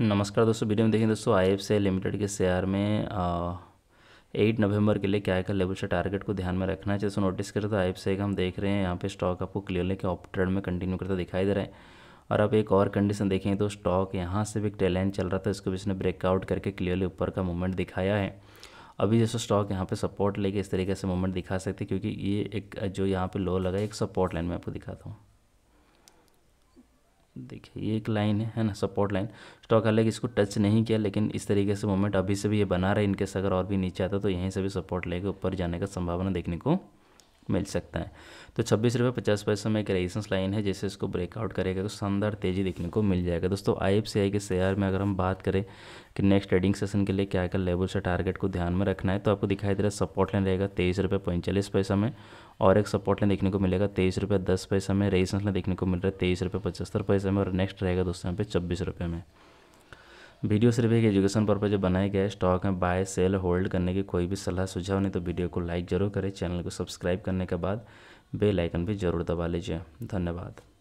नमस्कार दोस्तों वीडियो में देखिए दोस्तों आई एफ लिमिटेड के शेयर में एट नवंबर के लिए क्या का लेवल से टारगेट को ध्यान में रखना है जैसे नोटिस करें तो आई एफ का हम देख रहे हैं यहाँ पे स्टॉक आपको क्लियरली के ऑप ट्रेड में कंटिन्यू करता दिखाई दे रहा है और अब एक और कंडीशन देखें तो स्टॉक यहाँ से भी एक टेलाइन चल रहा था इसको भी इसने ब्रेकआउट करके क्लियरली ऊपर का मूवमेंट दिखाया है अभी जैसे स्टॉक यहाँ पर सपोर्ट लेके इस तरीके से मूवमेंट दिखा सकते क्योंकि ये एक जो यहाँ पर लो लगा एक सपोर्ट लाइन में आपको दिखाता हूँ देखिए ये एक लाइन है है ना सपोर्ट लाइन स्टॉक अलग इसको टच नहीं किया लेकिन इस तरीके से मोमेंट अभी से भी ये बना रहा है इनके अगर और भी नीचे आता तो यहीं से भी सपोर्ट लेके ऊपर जाने का संभावना देखने को मिल सकता है तो छब्बीस रुपये पचास पैसे में एक रेजिस्टेंस लाइन है जैसे इसको ब्रेकआउट करेगा तो शानदार तेज़ी देखने को मिल जाएगा दोस्तों आई एफ सी आई के शेयर में अगर हम बात करें कि नेक्स्ट ट्रेडिंग सेशन के लिए क्या क्या लेवल से टारगेट को ध्यान में रखना है तो आपको दिखाई दे रहा है सपोर्ट लाइन रहेगा तेईस रुपये पैंतालीस पैसा में और एक सपोर्ट लाइन देखने को मिलेगा तेईस रुपये दस पैसा में रेजिस्टेंस लाइन देखने को मिल रहा है तेईस रुपये पचहत्तर पैसे में और नेक्स्ट रहेगा दोस्तों यहाँ पे छब्बीस रुपये में वीडियो सिर्फ एक एजुकेशन पर्पज बनाया गया है स्टॉक में बाय सेल होल्ड करने की कोई भी सलाह सुझाव नहीं तो वीडियो को लाइक जरूर करें चैनल को सब्सक्राइब करने के बाद बेल आइकन भी जरूर दबा लीजिए धन्यवाद